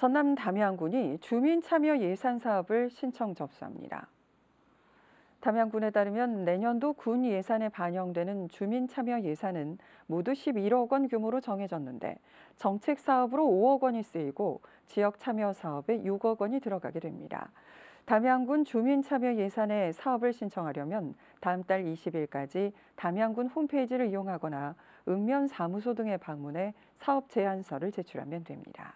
전남 담양군이 주민 참여 예산 사업을 신청 접수합니다. 담양군에 따르면 내년도 군 예산에 반영되는 주민 참여 예산은 모두 11억 원 규모로 정해졌는데 정책 사업으로 5억 원이 쓰이고 지역 참여 사업에 6억 원이 들어가게 됩니다. 담양군 주민 참여 예산에 사업을 신청하려면 다음 달 20일까지 담양군 홈페이지를 이용하거나 읍면 사무소 등에 방문해 사업 제안서를 제출하면 됩니다.